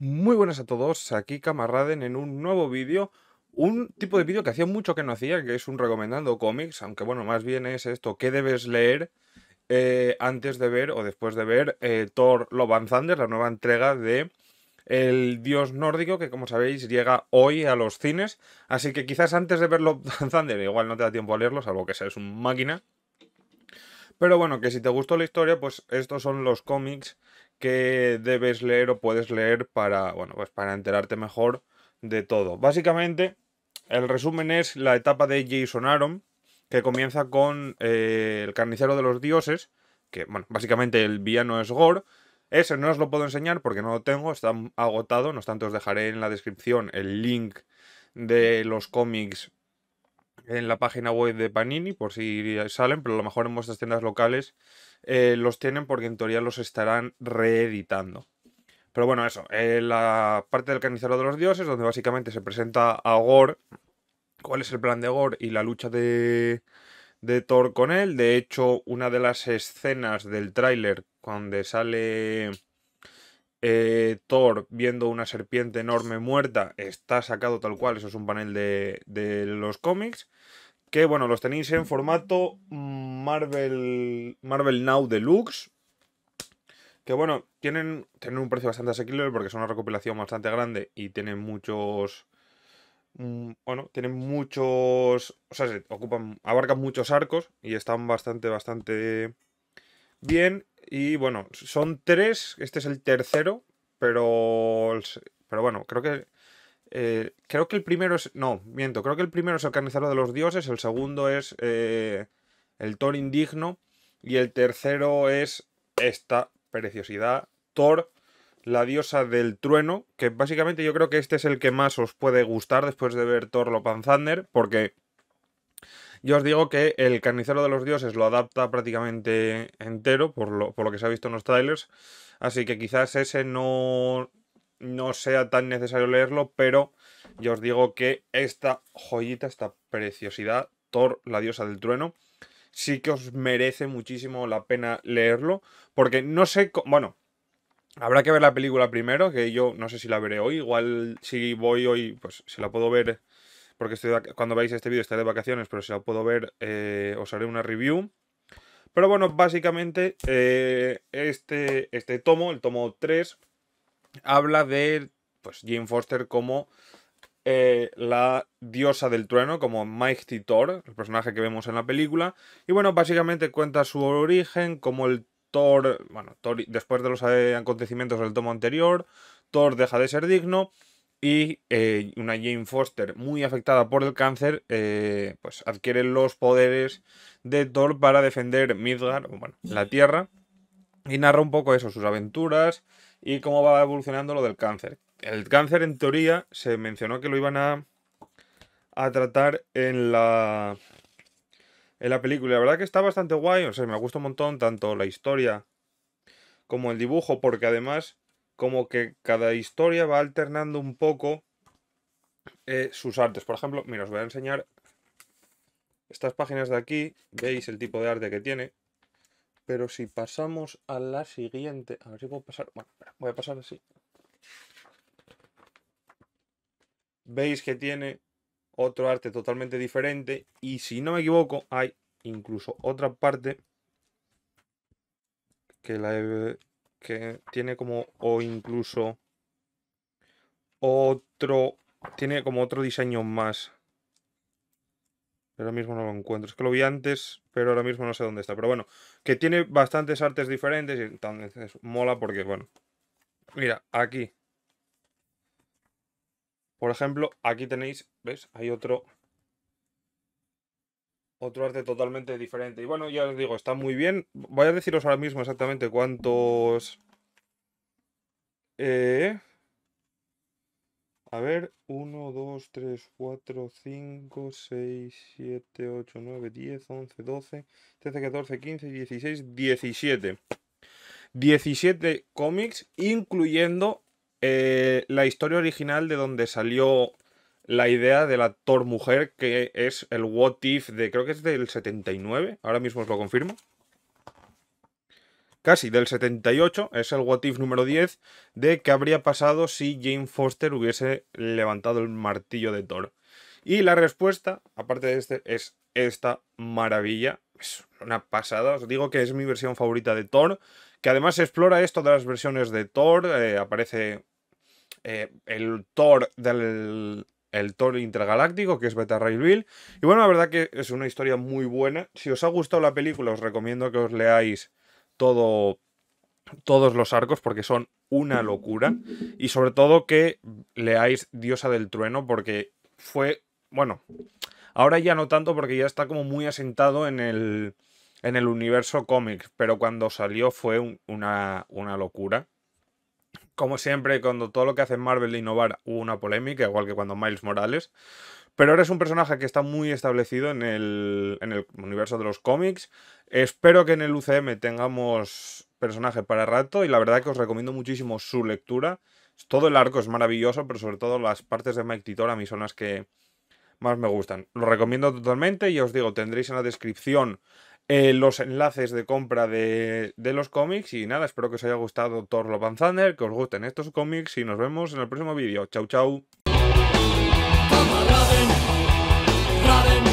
Muy buenas a todos, aquí Camarraden en un nuevo vídeo, un tipo de vídeo que hacía mucho que no hacía, que es un recomendando cómics, aunque bueno, más bien es esto, ¿qué debes leer eh, antes de ver o después de ver eh, Thor Love Thunder, la nueva entrega de el dios nórdico que como sabéis llega hoy a los cines, así que quizás antes de ver Love Thunder igual no te da tiempo a leerlo, salvo que seas un máquina. Pero bueno, que si te gustó la historia, pues estos son los cómics que debes leer o puedes leer para, bueno, pues para enterarte mejor de todo. Básicamente, el resumen es la etapa de Jason Aaron, que comienza con eh, el carnicero de los dioses, que, bueno, básicamente el villano es Gore. Ese no os lo puedo enseñar porque no lo tengo, está agotado, no obstante os dejaré en la descripción el link de los cómics en la página web de Panini, por si salen, pero a lo mejor en vuestras tiendas locales eh, los tienen porque en teoría los estarán reeditando. Pero bueno, eso, eh, la parte del carnicero de los dioses, donde básicamente se presenta a Gore, cuál es el plan de Gore y la lucha de, de Thor con él. De hecho, una de las escenas del tráiler donde sale eh, Thor viendo una serpiente enorme muerta está sacado tal cual, eso es un panel de, de los cómics que bueno, los tenéis en formato Marvel, Marvel Now Deluxe. Que bueno, tienen, un precio bastante asequible porque son una recopilación bastante grande y tienen muchos. Mm, bueno, tienen muchos. O sea, ocupan. abarcan muchos arcos y están bastante, bastante bien. Y bueno, son tres. Este es el tercero. Pero. Pero bueno, creo que eh, creo que el primero es. No, miento. Creo que el primero es el carnicero de los dioses. El segundo es eh, el Thor indigno. Y el tercero es esta preciosidad. Thor, la diosa del trueno. Que básicamente yo creo que este es el que más os puede gustar después de ver Thor lo Porque yo os digo que el carnicero de los dioses lo adapta prácticamente entero. por lo que se ha visto en los trailers. Así que quizás ese no, no sea tan necesario leerlo, pero yo os digo que esta joyita, esta preciosidad, Thor, la diosa del trueno, sí que os merece muchísimo la pena leerlo, porque no sé, bueno, habrá que ver la película primero, que yo no sé si la veré hoy, igual si voy hoy, pues si la puedo ver, porque estoy cuando veáis este vídeo estaré de vacaciones, pero si la puedo ver eh, os haré una review. Pero bueno, básicamente eh, este, este tomo, el tomo 3, habla de pues, Jane Foster como eh, la diosa del trueno, como Mighty Thor, el personaje que vemos en la película. Y bueno, básicamente cuenta su origen, como el Thor, bueno, Thor, después de los eh, acontecimientos del tomo anterior, Thor deja de ser digno y eh, una Jane Foster muy afectada por el cáncer, pues adquiere los poderes de Thor para defender Midgar, bueno, la Tierra. Y narra un poco eso, sus aventuras, y cómo va evolucionando lo del cáncer. El cáncer, en teoría, se mencionó que lo iban a, a tratar en la, en la película. La verdad que está bastante guay, o sea, me gusta un montón tanto la historia como el dibujo, porque además como que cada historia va alternando un poco eh, sus artes. Por ejemplo, mira, os voy a enseñar estas páginas de aquí, veis el tipo de arte que tiene. Pero si pasamos a la siguiente, a ver si puedo pasar. Bueno, voy a pasar así. Veis que tiene otro arte totalmente diferente. Y si no me equivoco, hay incluso otra parte que, la, que tiene como o incluso otro tiene como otro diseño más Ahora mismo no lo encuentro. Es que lo vi antes, pero ahora mismo no sé dónde está. Pero bueno, que tiene bastantes artes diferentes y entonces es, mola porque, bueno. Mira, aquí. Por ejemplo, aquí tenéis, ¿ves? Hay otro otro arte totalmente diferente. Y bueno, ya os digo, está muy bien. Voy a deciros ahora mismo exactamente cuántos... Eh, a ver, 1, 2, 3, 4, 5, 6, 7, 8, 9, 10, 11, 12, 13, 14, 15, 16, 17. 17 cómics, incluyendo eh, la historia original de donde salió la idea del actor mujer, que es el What If de, creo que es del 79, ahora mismo os lo confirmo casi del 78, es el What If número 10, de qué habría pasado si Jane Foster hubiese levantado el martillo de Thor. Y la respuesta, aparte de este, es esta maravilla. Es una pasada, os digo que es mi versión favorita de Thor, que además explora esto de las versiones de Thor, eh, aparece eh, el Thor del el Thor intergaláctico, que es Beta Ray Bill. Y bueno, la verdad que es una historia muy buena. Si os ha gustado la película, os recomiendo que os leáis todo, todos los arcos porque son una locura. Y sobre todo que leáis Diosa del Trueno porque fue, bueno, ahora ya no tanto porque ya está como muy asentado en el, en el universo cómic. pero cuando salió fue una, una locura. Como siempre, cuando todo lo que hace Marvel de innovar hubo una polémica, igual que cuando Miles Morales. Pero es un personaje que está muy establecido en el, universo de los cómics. Espero que en el UCM tengamos personaje para rato y la verdad que os recomiendo muchísimo su lectura. Todo el arco es maravilloso, pero sobre todo las partes de Mike Titor a mí son las que más me gustan. Lo recomiendo totalmente y os digo, tendréis en la descripción eh, los enlaces de compra de, los cómics. Y nada, espero que os haya gustado Thor Love Thunder, que os gusten estos cómics y nos vemos en el próximo vídeo. Chau, chau. out